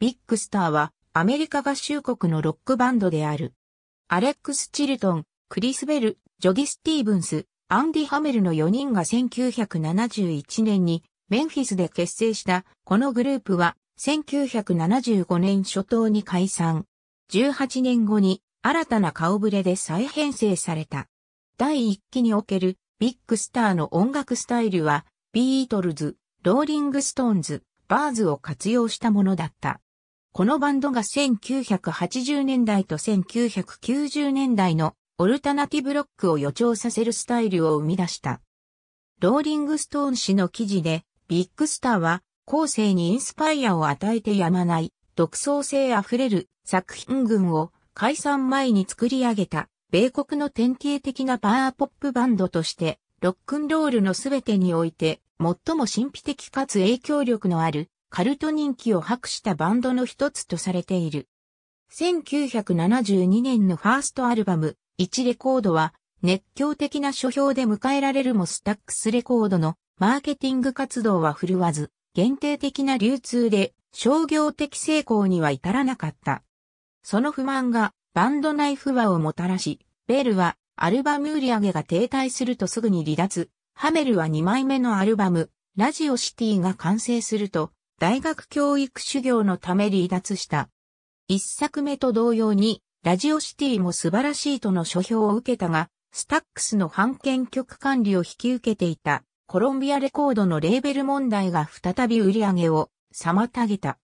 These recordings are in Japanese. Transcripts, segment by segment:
ビッグスターはアメリカ合衆国のロックバンドである。アレックス・チルトン、クリス・ベル、ジョギ・スティーブンス、アンディ・ハメルの4人が1971年にメンフィスで結成したこのグループは1975年初頭に解散。18年後に新たな顔ぶれで再編成された。第1期におけるビッグスターの音楽スタイルはビートルズ、ローリングストーンズ、バーズを活用したものだった。このバンドが1980年代と1990年代のオルタナティブロックを予兆させるスタイルを生み出した。ローリングストーン氏の記事で、ビッグスターは、後世にインスパイアを与えてやまない、独創性あふれる作品群を解散前に作り上げた、米国の典型的なパワーポップバンドとして、ロックンロールのすべてにおいて、最も神秘的かつ影響力のあるカルト人気を博したバンドの一つとされている。1972年のファーストアルバム、1レコードは熱狂的な書評で迎えられるもスタックスレコードのマーケティング活動は振るわず、限定的な流通で商業的成功には至らなかった。その不満がバンド内不和をもたらし、ベルはアルバム売り上げが停滞するとすぐに離脱、ハメルは2枚目のアルバム、ラジオシティが完成すると、大学教育修行のため離脱した。一作目と同様に、ラジオシティも素晴らしいとの書評を受けたが、スタックスの版権局管理を引き受けていたコロンビアレコードのレーベル問題が再び売り上げを妨げた。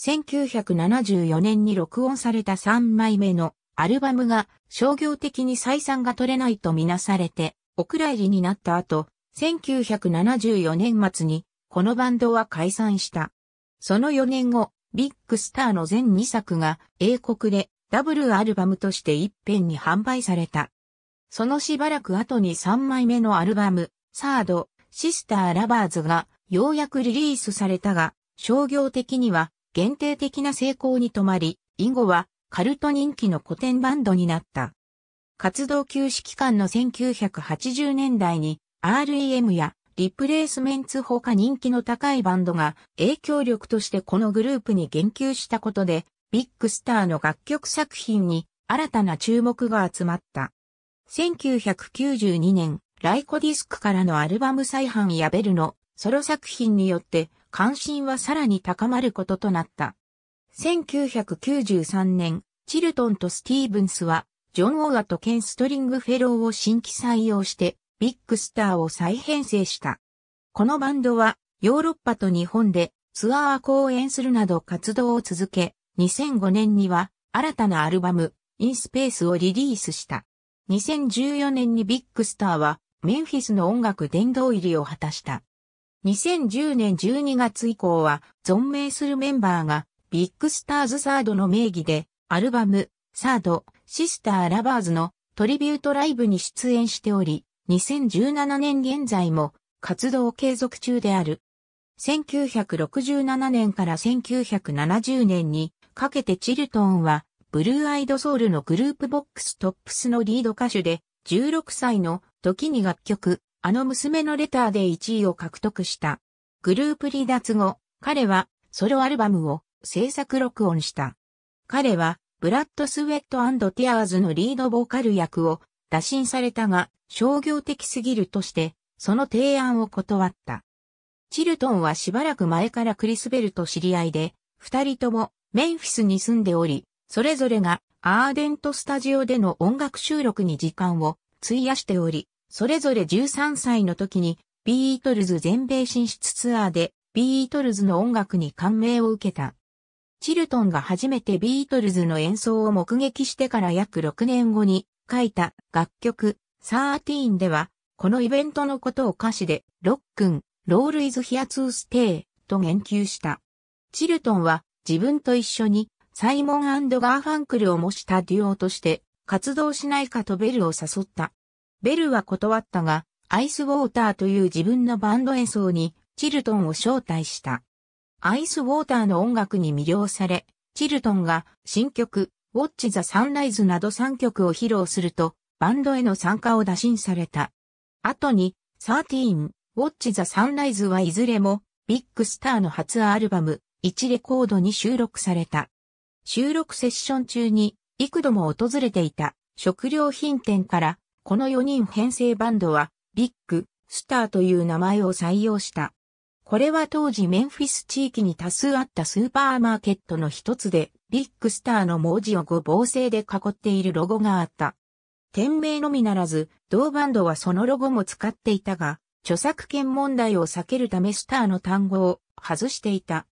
1974年に録音された3枚目のアルバムが商業的に採算が取れないとみなされて、お蔵入りになった後、1974年末にこのバンドは解散した。その4年後、ビッグスターの全2作が英国でダブルアルバムとして一遍に販売された。そのしばらく後に3枚目のアルバム、サード、シスターラバーズがようやくリリースされたが、商業的には限定的な成功に止まり、以後はカルト人気の古典バンドになった。活動休止期間の1980年代に REM やリプレイスメンツ他人気の高いバンドが影響力としてこのグループに言及したことで、ビッグスターの楽曲作品に新たな注目が集まった。1992年、ライコディスクからのアルバム再販やベルのソロ作品によって関心はさらに高まることとなった。1993年、チルトンとスティーブンスは、ジョン・オーアとケン・ストリングフェローを新規採用して、ビッグスターを再編成した。このバンドはヨーロッパと日本でツアー公演するなど活動を続け、2005年には新たなアルバム、インスペースをリリースした。2014年にビッグスターはメンフィスの音楽殿堂入りを果たした。2010年12月以降は存命するメンバーがビッグスターズサードの名義でアルバム、サード、シスターラバーズのトリビュートライブに出演しており、2017年現在も活動継続中である。1967年から1970年にかけてチルトンはブルーアイドソウルのグループボックストップスのリード歌手で16歳の時に楽曲あの娘のレターで1位を獲得した。グループ離脱後、彼はソロアルバムを制作録音した。彼はブラッドスウェットティアーズのリードボーカル役を打診されたが、商業的すぎるとして、その提案を断った。チルトンはしばらく前からクリスベルと知り合いで、二人ともメンフィスに住んでおり、それぞれがアーデントスタジオでの音楽収録に時間を費やしており、それぞれ13歳の時にビートルズ全米進出ツアーでビートルズの音楽に感銘を受けた。チルトンが初めてビートルズの演奏を目撃してから約6年後に書いた楽曲サーティーンでは、このイベントのことを歌詞で、ロックン、ロールイズヒアツーステイと言及した。チルトンは自分と一緒にサイモンガーファンクルを模したデュオとして活動しないかとベルを誘った。ベルは断ったが、アイスウォーターという自分のバンド演奏にチルトンを招待した。アイスウォーターの音楽に魅了され、チルトンが新曲ウォッチ・ザ・サンライズなど3曲を披露すると、バンドへの参加を打診された。後に、13、ウォッチ・ザ・サンライズはいずれも、ビッグスターの初アルバム、1レコードに収録された。収録セッション中に、幾度も訪れていた食料品店から、この4人編成バンドは、ビッグ、スターという名前を採用した。これは当時メンフィス地域に多数あったスーパーマーケットの一つで、ビッグスターの文字を五芒星で囲っているロゴがあった。店名のみならず、同バンドはそのロゴも使っていたが、著作権問題を避けるためスターの単語を外していた。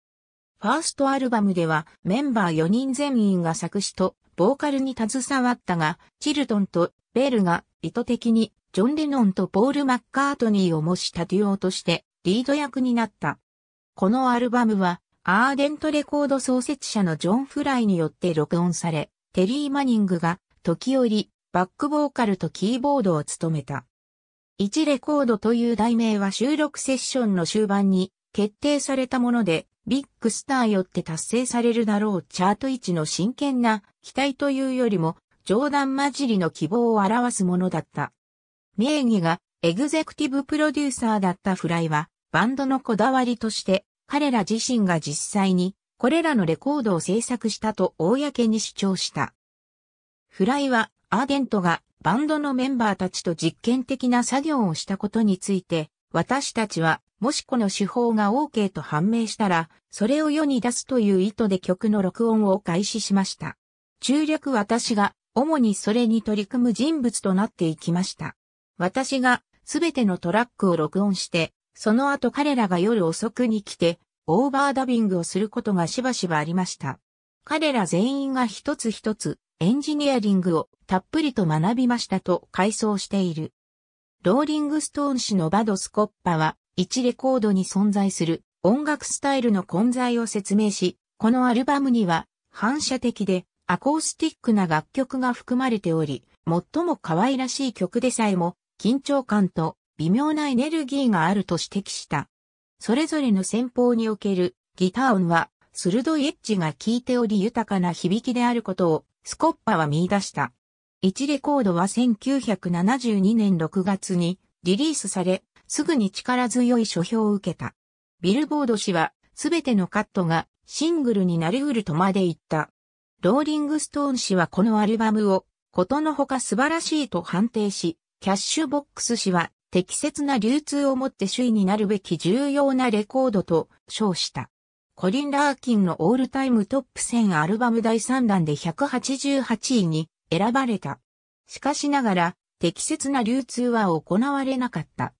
ファーストアルバムではメンバー4人全員が作詞とボーカルに携わったが、チルトンとベルが意図的にジョン・レノンとポール・マッカートニーを模したデュオとしてリード役になった。このアルバムはアーデントレコード創設者のジョン・フライによって録音され、テリー・マニングが時折バックボーカルとキーボードを務めた。1レコードという題名は収録セッションの終盤に決定されたもので、ビッグスターよって達成されるだろうチャート1の真剣な期待というよりも、冗談交じりの希望を表すものだった。名義がエグゼクティブプロデューサーだったフライは、バンドのこだわりとして、彼ら自身が実際にこれらのレコードを制作したと公に主張した。フライはアーデントがバンドのメンバーたちと実験的な作業をしたことについて、私たちはもしこの手法が OK と判明したら、それを世に出すという意図で曲の録音を開始しました。中略私が主にそれに取り組む人物となっていきました。私がすべてのトラックを録音して、その後彼らが夜遅くに来て、オーバーダビングをすることがしばしばありました。彼ら全員が一つ一つエンジニアリングをたっぷりと学びましたと回想している。ローリングストーン氏のバド・スコッパは、1レコードに存在する音楽スタイルの混在を説明し、このアルバムには反射的でアコースティックな楽曲が含まれており、最も可愛らしい曲でさえも緊張感と微妙なエネルギーがあると指摘した。それぞれの戦法におけるギター音は鋭いエッジが効いており豊かな響きであることをスコッパは見出した。1レコードは1972年6月にリリースされ、すぐに力強い書評を受けた。ビルボード氏はすべてのカットがシングルになりうるとまで言った。ローリングストーン氏はこのアルバムをことのほか素晴らしいと判定し、キャッシュボックス氏は適切な流通をもって首位になるべき重要なレコードと称した。コリン・ラーキンのオールタイムトップ10アルバム第3弾で188位に選ばれた。しかしながら、適切な流通は行われなかった。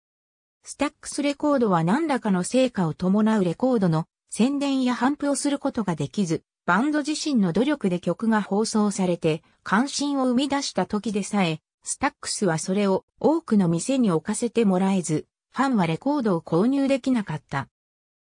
スタックスレコードは何らかの成果を伴うレコードの宣伝や反布をすることができず、バンド自身の努力で曲が放送されて関心を生み出した時でさえスタックスはそれを多くの店に置かせてもらえず、ファンはレコードを購入できなかった。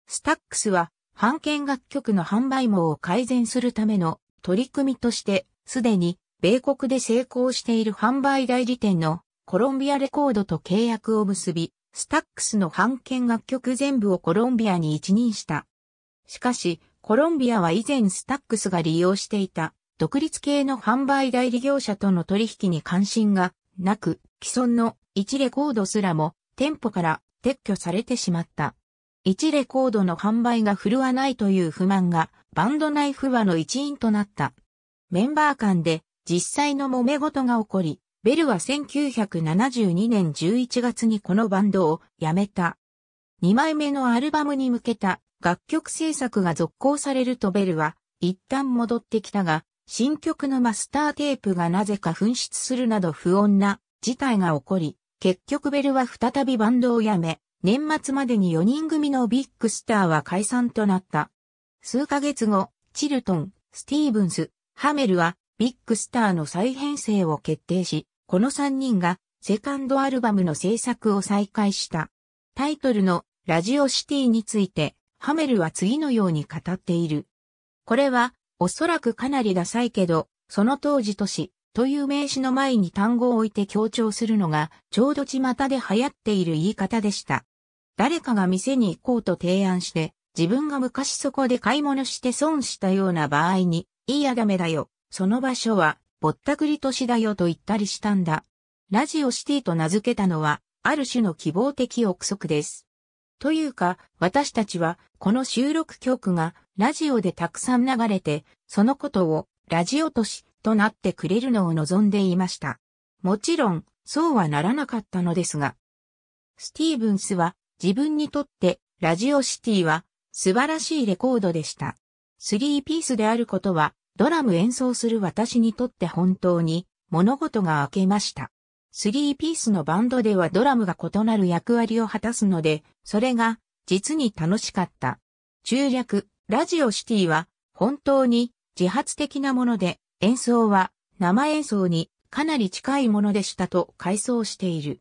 スタックスは、版権楽曲の販売網を改善するための取り組みとして、すでに米国で成功している販売代理店のコロンビアレコードと契約を結び、スタックスの版権楽曲全部をコロンビアに一任した。しかし、コロンビアは以前スタックスが利用していた独立系の販売代理業者との取引に関心がなく、既存の1レコードすらも店舗から撤去されてしまった。1レコードの販売が振るわないという不満がバンドナイフ話の一因となった。メンバー間で実際の揉め事が起こり、ベルは1972年11月にこのバンドを辞めた。2枚目のアルバムに向けた楽曲制作が続行されるとベルは一旦戻ってきたが、新曲のマスターテープがなぜか紛失するなど不穏な事態が起こり、結局ベルは再びバンドを辞め、年末までに4人組のビッグスターは解散となった。数ヶ月後、チルトン、スティーブンス、ハメルはビッグスターの再編成を決定し、この3人がセカンドアルバムの制作を再開した。タイトルのラジオシティについて、ハメルは次のように語っている。これはおそらくかなりダサいけど、その当時都市という名詞の前に単語を置いて強調するのが、ちょうど巷で流行っている言い方でした。誰かが店に行こうと提案して、自分が昔そこで買い物して損したような場合に、いいやダメだよ、その場所は、ぼったくり都市だよと言ったりしたんだ。ラジオシティと名付けたのは、ある種の希望的憶測です。というか、私たちは、この収録曲が、ラジオでたくさん流れて、そのことをラジオ都市となってくれるのを望んでいました。もちろん、そうはならなかったのですが、スティーブンスは自分にとってラジオシティは素晴らしいレコードでした。スリーピースであることはドラム演奏する私にとって本当に物事が明けました。スリーピースのバンドではドラムが異なる役割を果たすので、それが実に楽しかった。中略、ラジオシティは本当に自発的なもので演奏は生演奏にかなり近いものでしたと回想している。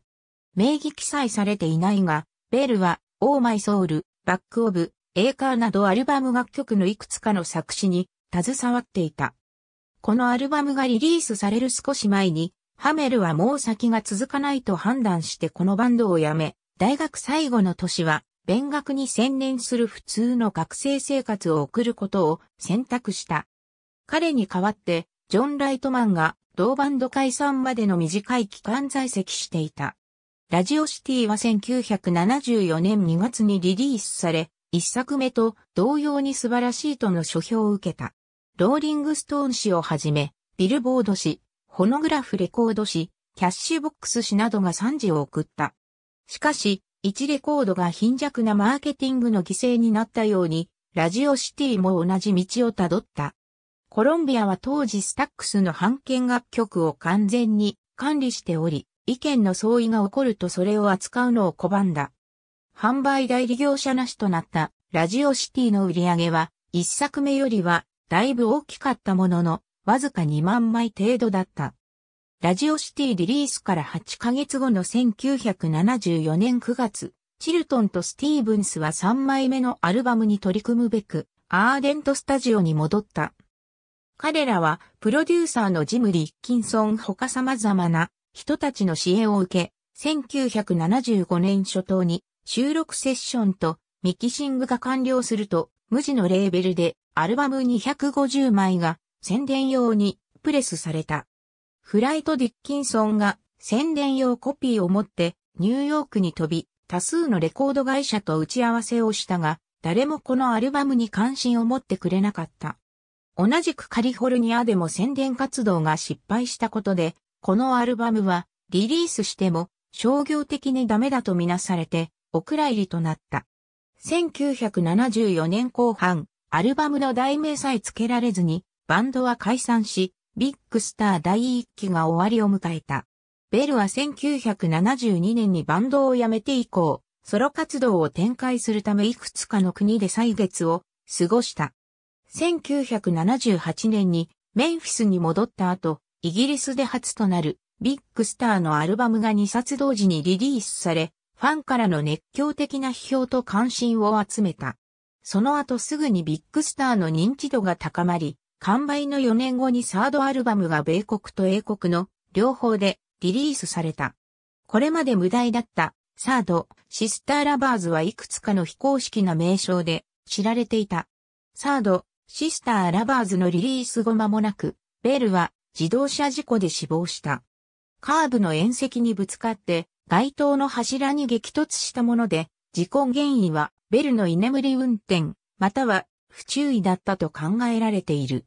名義記載されていないが、ベルは、オーマイソウル、バックオブ、エーカーなどアルバム楽曲のいくつかの作詞に携わっていた。このアルバムがリリースされる少し前に、ハメルはもう先が続かないと判断してこのバンドを辞め、大学最後の年は勉学に専念する普通の学生生活を送ることを選択した。彼に代わって、ジョン・ライトマンが同バンド解散までの短い期間在籍していた。ラジオシティは1974年2月にリリースされ、一作目と同様に素晴らしいとの書評を受けた。ローリングストーン誌をはじめ、ビルボード誌、ホノグラフレコード誌、キャッシュボックス誌などが賛辞を送った。しかし、1レコードが貧弱なマーケティングの犠牲になったように、ラジオシティも同じ道をたどった。コロンビアは当時スタックスの版権楽曲を完全に管理しており、意見の相違が起こるとそれを扱うのを拒んだ。販売代理業者なしとなったラジオシティの売り上げは、一作目よりはだいぶ大きかったものの、わずか2万枚程度だった。ラジオシティリリースから8ヶ月後の1974年9月、チルトンとスティーブンスは3枚目のアルバムに取り組むべく、アーデントスタジオに戻った。彼らは、プロデューサーのジム・リッキンソン他様々な人たちの支援を受け、1975年初頭に収録セッションとミキシングが完了すると、無地のレーベルでアルバム250枚が宣伝用にプレスされた。フライト・ディッキンソンが宣伝用コピーを持ってニューヨークに飛び、多数のレコード会社と打ち合わせをしたが、誰もこのアルバムに関心を持ってくれなかった。同じくカリフォルニアでも宣伝活動が失敗したことで、このアルバムはリリースしても商業的にダメだとみなされて、お蔵入りとなった。1974年後半、アルバムの題名さえ付けられずに、バンドは解散し、ビッグスター第1期が終わりを迎えた。ベルは1972年にバンドを辞めて以降、ソロ活動を展開するためいくつかの国で歳月を過ごした。1978年にメンフィスに戻った後、イギリスで初となるビッグスターのアルバムが2冊同時にリリースされ、ファンからの熱狂的な批評と関心を集めた。その後すぐにビッグスターの認知度が高まり、完売の4年後にサードアルバムが米国と英国の両方でリリースされた。これまで無題だったサード、シスターラバーズはいくつかの非公式な名称で知られていた。サード、シスターラバーズのリリース後間もなく、ベルは自動車事故で死亡した。カーブの縁石にぶつかって街灯の柱に激突したもので、事故原因はベルの居眠り運転、または不注意だったと考えられている。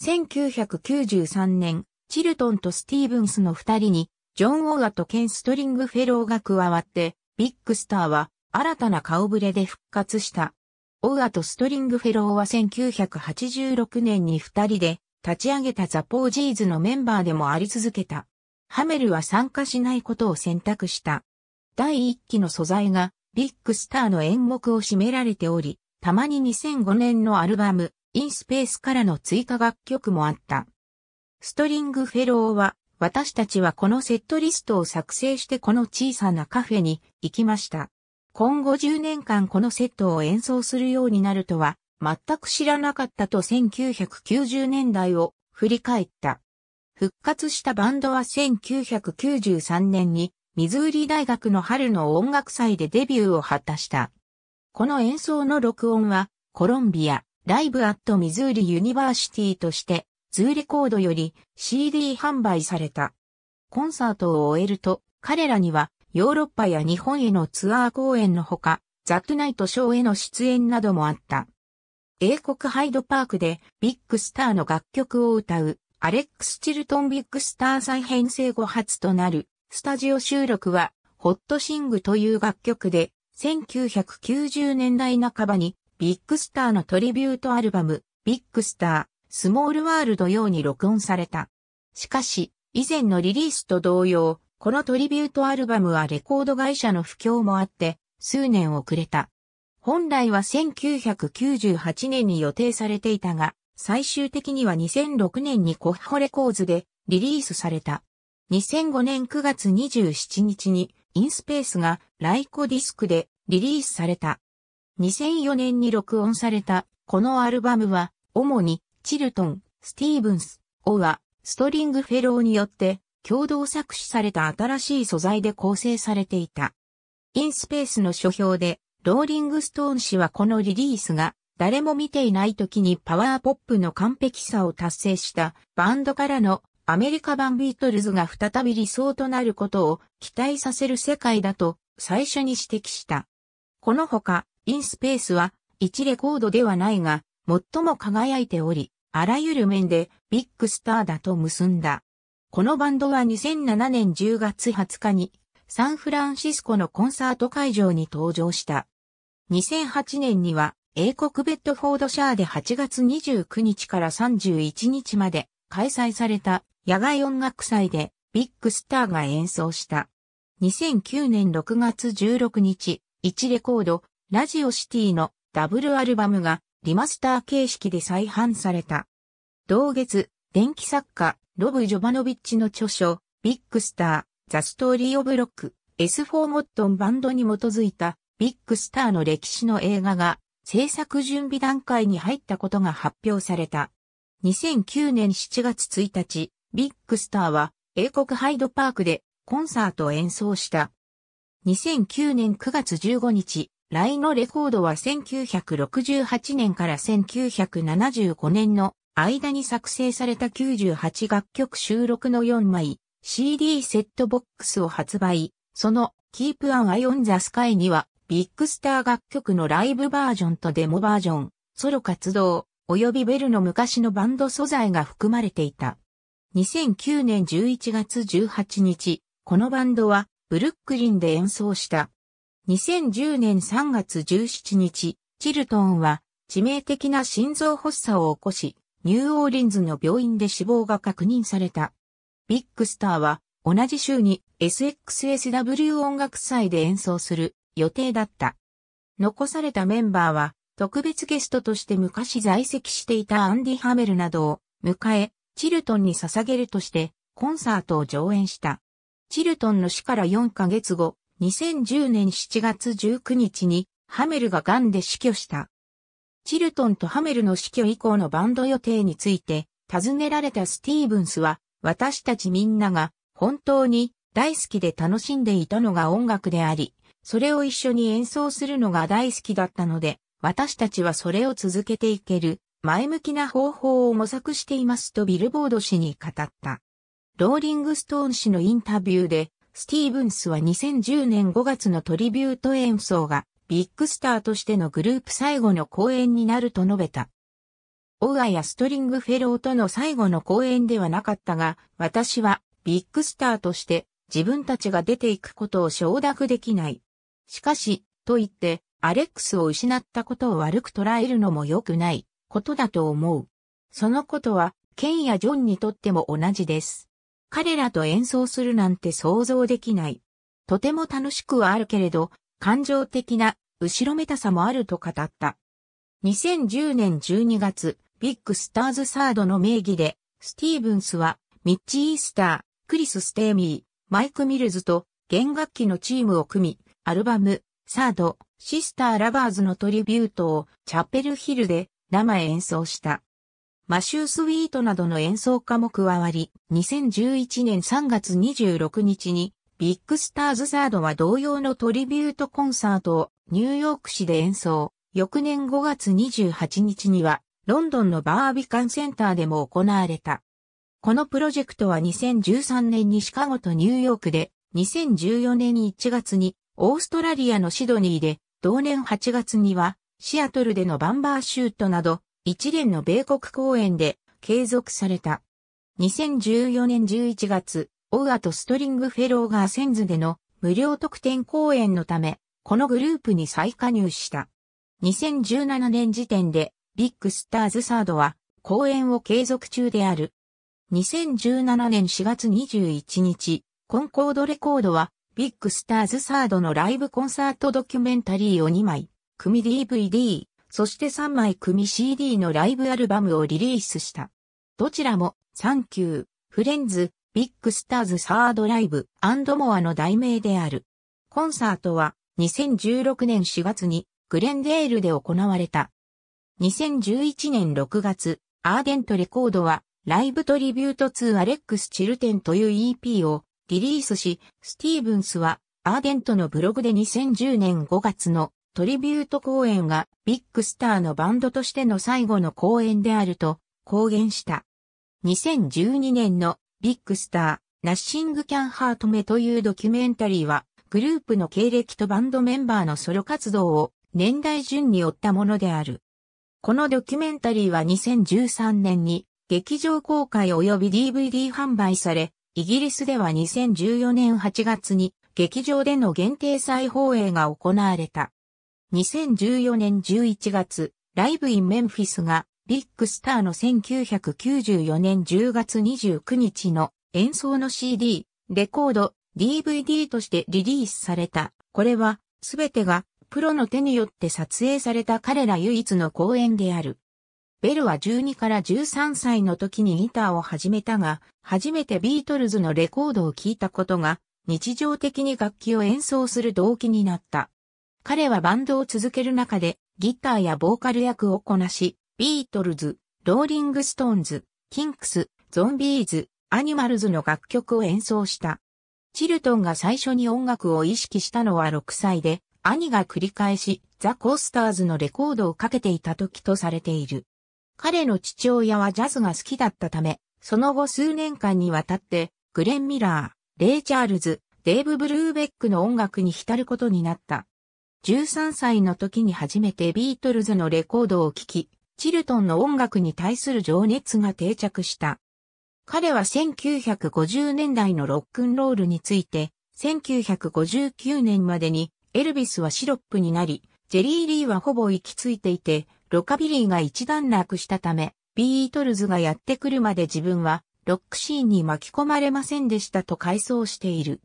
1993年、チルトンとスティーブンスの二人に、ジョン・オーアとケン・ストリングフェローが加わって、ビッグスターは新たな顔ぶれで復活した。オーアとストリングフェローは1986年に二人で立ち上げたザ・ポージーズのメンバーでもあり続けた。ハメルは参加しないことを選択した。第一期の素材がビッグスターの演目を占められており、たまに2005年のアルバム、インスペースからの追加楽曲もあった。ストリングフェローは、私たちはこのセットリストを作成してこの小さなカフェに行きました。今後10年間このセットを演奏するようになるとは、全く知らなかったと1990年代を振り返った。復活したバンドは1993年に、ミズーリ大学の春の音楽祭でデビューを果たした。この演奏の録音は、コロンビア、ライブアットミズーリユニバーシティとして、ズーレコードより CD 販売された。コンサートを終えると、彼らにはヨーロッパや日本へのツアー公演のほか、ザ・トゥナイトショーへの出演などもあった。英国ハイドパークでビッグスターの楽曲を歌うアレックス・チルトンビッグスター再編成後初となるスタジオ収録はホットシングという楽曲で1990年代半ばにビッグスターのトリビュートアルバム、ビッグスター、スモールワールド用に録音された。しかし、以前のリリースと同様、このトリビュートアルバムはレコード会社の不況もあって、数年遅れた。本来は1998年に予定されていたが、最終的には2006年にコッホレコーズでリリースされた。2005年9月27日にインスペースがライコディスクでリリースされた。2004年に録音された、このアルバムは、主に、チルトン、スティーブンス、オア、ストリングフェローによって、共同作詞された新しい素材で構成されていた。インスペースの書評で、ローリングストーン氏はこのリリースが、誰も見ていない時にパワーポップの完璧さを達成したバンドからのアメリカ版ビートルズが再び理想となることを期待させる世界だと最初に指摘した。このほかインスペースは一レコードではないが、最も輝いており、あらゆる面でビッグスターだと結んだ。このバンドは2007年10月20日にサンフランシスコのコンサート会場に登場した。2008年には英国ベッドフォードシャーで8月29日から31日まで開催された野外音楽祭でビッグスターが演奏した。2009年6月16日、1レコードラジオシティのダブルアルバムがリマスター形式で再販された。同月、電気作家、ロブ・ジョバノビッチの著書、ビッグスター、ザ・ストーリー・オブ・ロック、S4 モットンバンドに基づいた、ビッグスターの歴史の映画が、制作準備段階に入ったことが発表された。2009年7月1日、ビッグスターは、英国ハイドパークで、コンサートを演奏した。2009年9月15日、ライノレコードは1968年から1975年の間に作成された98楽曲収録の4枚 CD セットボックスを発売。その Keep an Eye on the Sky にはビッグスター楽曲のライブバージョンとデモバージョン、ソロ活動、及びベルの昔のバンド素材が含まれていた。2009年11月18日、このバンドはブルックリンで演奏した2010年3月17日、チルトンは致命的な心臓発作を起こし、ニューオーリンズの病院で死亡が確認された。ビッグスターは同じ週に SXSW 音楽祭で演奏する予定だった。残されたメンバーは特別ゲストとして昔在籍していたアンディ・ハメルなどを迎え、チルトンに捧げるとしてコンサートを上演した。チルトンの死から4ヶ月後、2010年7月19日にハメルが癌で死去した。チルトンとハメルの死去以降のバンド予定について尋ねられたスティーブンスは私たちみんなが本当に大好きで楽しんでいたのが音楽であり、それを一緒に演奏するのが大好きだったので、私たちはそれを続けていける前向きな方法を模索していますとビルボード氏に語った。ローリングストーン氏のインタビューでスティーブンスは2010年5月のトリビュート演奏がビッグスターとしてのグループ最後の公演になると述べた。オーアやストリングフェローとの最後の公演ではなかったが、私はビッグスターとして自分たちが出ていくことを承諾できない。しかし、と言って、アレックスを失ったことを悪く捉えるのも良くないことだと思う。そのことは、ケンやジョンにとっても同じです。彼らと演奏するなんて想像できない。とても楽しくはあるけれど、感情的な後ろめたさもあると語った。2010年12月、ビッグスターズサードの名義で、スティーブンスは、ミッチ・イースター、クリス・ステーミー、マイク・ミルズと、弦楽器のチームを組み、アルバム、サード、シスター・ラバーズのトリビュートを、チャペル・ヒルで、生演奏した。マシュー・スウィートなどの演奏家も加わり、2011年3月26日に、ビッグスターズサードは同様のトリビュートコンサートをニューヨーク市で演奏。翌年5月28日には、ロンドンのバービカンセンターでも行われた。このプロジェクトは2013年にシカゴとニューヨークで、2014年1月にオーストラリアのシドニーで、同年8月にはシアトルでのバンバーシュートなど一連の米国公演で継続された。2014年11月、オーアとストリングフェローがアセンズでの無料特典公演のため、このグループに再加入した。2017年時点で、ビッグスターズサードは公演を継続中である。2017年4月21日、コンコードレコードは、ビッグスターズサードのライブコンサートドキュメンタリーを2枚、組 DVD、そして3枚組 CD のライブアルバムをリリースした。どちらも、サンキュー、フレンズ、ビッグスターズサードライブ、アンドモアの題名である。コンサートは、2016年4月に、グレンデールで行われた。2011年6月、アーデントレコードは、ライブトリビュート2アレックス・チルテンという EP をリリースし、スティーブンスは、アーデントのブログで2010年5月のトリビュート公演がビッグスターのバンドとしての最後の公演であると公言した。2012年のビッグスター、ナッシングキャンハートメというドキュメンタリーはグループの経歴とバンドメンバーのソロ活動を年代順に追ったものである。このドキュメンタリーは2013年に劇場公開及び DVD 販売され、イギリスでは2014年8月に劇場での限定再放映が行われた。2014年11月、ライブインメンフィスがビッグスターの1994年10月29日の演奏の CD、レコード、DVD としてリリースされた。これは、すべてがプロの手によって撮影された彼ら唯一の公演である。ベルは12から13歳の時にギターを始めたが、初めてビートルズのレコードを聴いたことが、日常的に楽器を演奏する動機になった。彼はバンドを続ける中で、ギターやボーカル役をこなし、ビートルズ、ローリングストーンズ、キンクス、ゾンビーズ、アニマルズの楽曲を演奏した。チルトンが最初に音楽を意識したのは6歳で、兄が繰り返し、ザ・コースターズのレコードをかけていた時とされている。彼の父親はジャズが好きだったため、その後数年間にわたって、グレン・ミラー、レイ・チャールズ、デーブ・ブルーベックの音楽に浸ることになった。13歳の時に初めてビートルズのレコードを聴き、チルトンの音楽に対する情熱が定着した。彼は1950年代のロックンロールについて、1959年までにエルビスはシロップになり、ジェリー・リーはほぼ行き着いていて、ロカビリーが一段落したため、ビートルズがやってくるまで自分はロックシーンに巻き込まれませんでしたと回想している。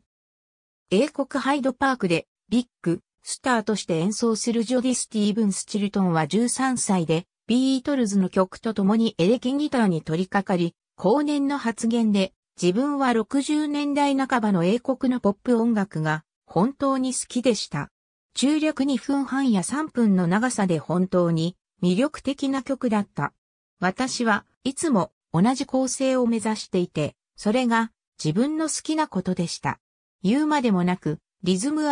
英国ハイドパークでビッグ、スターとして演奏するジョディ・スティーブン・スチルトンは13歳で、ビートルズの曲と共にエレキギターに取り掛かり、後年の発言で、自分は60年代半ばの英国のポップ音楽が本当に好きでした。中略2分半や3分の長さで本当に魅力的な曲だった。私はいつも同じ構成を目指していて、それが自分の好きなことでした。言うまでもなく、リズム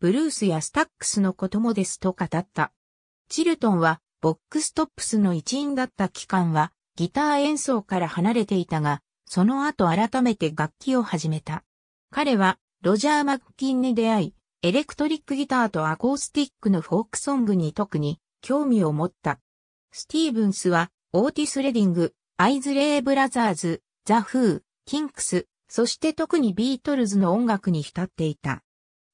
ブルースやスタックスのこともですと語った。チルトンは、ボックストップスの一員だった期間は、ギター演奏から離れていたが、その後改めて楽器を始めた。彼は、ロジャー・マッキンに出会い、エレクトリックギターとアコースティックのフォークソングに特に興味を持った。スティーブンスは、オーティス・レディング、アイズレイ・ブラザーズ、ザ・フー、キンクス、そして特にビートルズの音楽に浸っていた。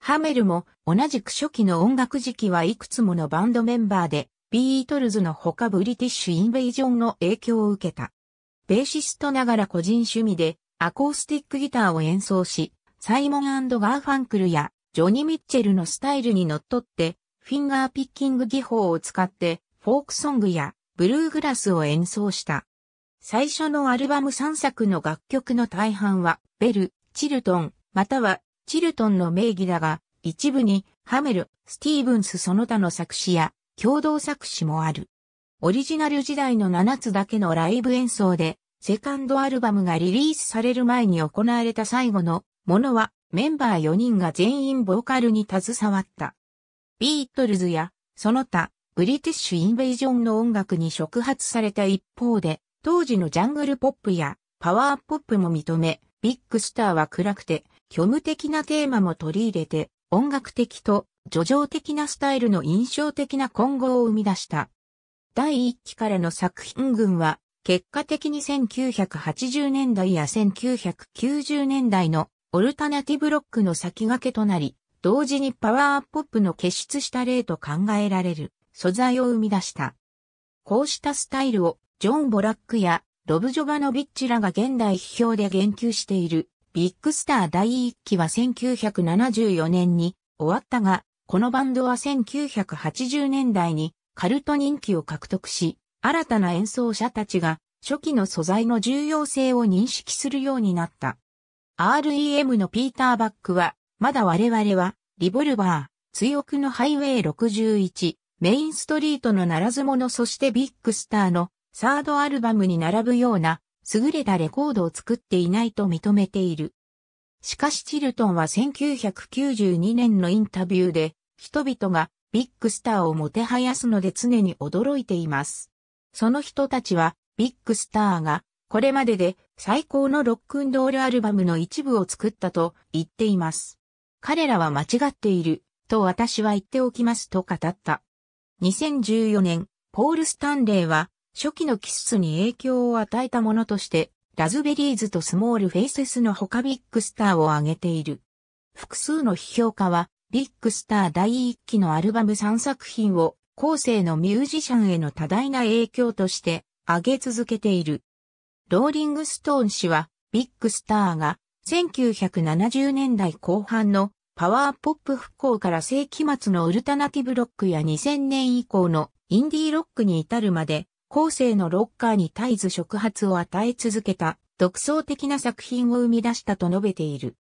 ハメルも同じく初期の音楽時期はいくつものバンドメンバーで、ビートルズの他ブリティッシュインベイジョンの影響を受けた。ベーシストながら個人趣味でアコースティックギターを演奏し、サイモンガーファンクルやジョニー・ミッチェルのスタイルにのっとって、フィンガーピッキング技法を使ってフォークソングやブルーグラスを演奏した。最初のアルバム3作の楽曲の大半は、ベル、チルトン、またはチルトンの名義だが、一部にハメル、スティーブンスその他の作詞や共同作詞もある。オリジナル時代の7つだけのライブ演奏で、セカンドアルバムがリリースされる前に行われた最後のものはメンバー4人が全員ボーカルに携わった。ビートルズやその他ブリティッシュインベージョンの音楽に触発された一方で当時のジャングルポップやパワーポップも認めビッグスターは暗くて虚無的なテーマも取り入れて、音楽的と叙情的なスタイルの印象的な混合を生み出した。第1期からの作品群は、結果的に1980年代や1990年代のオルタナティブロックの先駆けとなり、同時にパワーポップの結出した例と考えられる素材を生み出した。こうしたスタイルをジョン・ボラックやロブ・ジョバノビッチらが現代批評で言及しているビッグスター第1期は1974年に終わったが、このバンドは1980年代にカルト人気を獲得し、新たな演奏者たちが初期の素材の重要性を認識するようになった。REM のピーター・バックは、まだ我々は、リボルバー、追憶のハイウェイ61、メインストリートのならず者そしてビッグスターのサードアルバムに並ぶような優れたレコードを作っていないと認めている。しかしチルトンは1992年のインタビューで、人々がビッグスターをもてはやすので常に驚いています。その人たちは、ビッグスターが、これまでで最高のロックンドールアルバムの一部を作ったと言っています。彼らは間違っている、と私は言っておきますと語った。2014年、ポール・スタンレーは、初期のキスに影響を与えたものとして、ラズベリーズとスモールフェイセスの他ビッグスターを挙げている。複数の批評家は、ビッグスター第1期のアルバム3作品を、後世のミュージシャンへの多大な影響として、挙げ続けている。ローリングストーン氏は、ビッグスターが、1970年代後半のパワーポップ復興から世紀末のウルタナティブロックや2000年以降のインディーロックに至るまで後世のロッカーに絶えず触発を与え続けた独創的な作品を生み出したと述べている。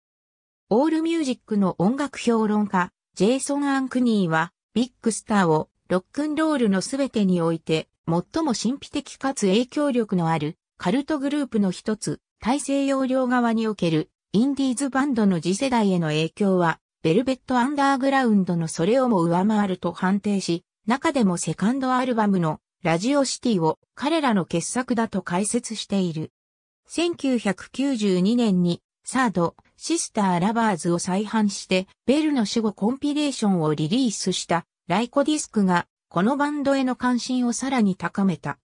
オールミュージックの音楽評論家、ジェイソン・アンクニーは、ビッグスターをロックンロールのすべてにおいて、最も神秘的かつ影響力のあるカルトグループの一つ、大西洋両側におけるインディーズバンドの次世代への影響は、ベルベット・アンダーグラウンドのそれをも上回ると判定し、中でもセカンドアルバムのラジオシティを彼らの傑作だと解説している。1992年にサード、シスターラバーズを再販して、ベルの死後コンピレーションをリリースしたライコディスクが、このバンドへの関心をさらに高めた。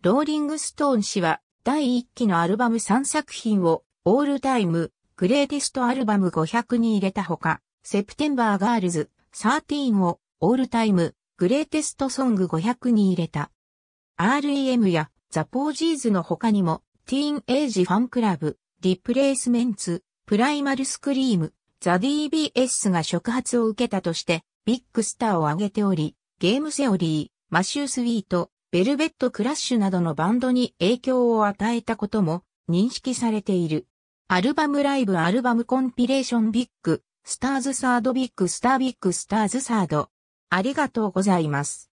ローリングストーン氏は、第1期のアルバム3作品を、オールタイム、グレーティストアルバム500に入れたほか、セプテンバーガールズ、13を、オールタイム、グレーテストソング500に入れた。REM やザポージーズの他にも、ティーンエイジファンクラブ、リプレイスメンツ、プライマルスクリーム、ザ DBS が触発を受けたとして、ビッグスターを挙げており、ゲームセオリー、マシュースウィート、ベルベットクラッシュなどのバンドに影響を与えたことも認識されている。アルバムライブアルバムコンピレーションビッグ、スターズサードビッグスタービッグスターズサード。ありがとうございます。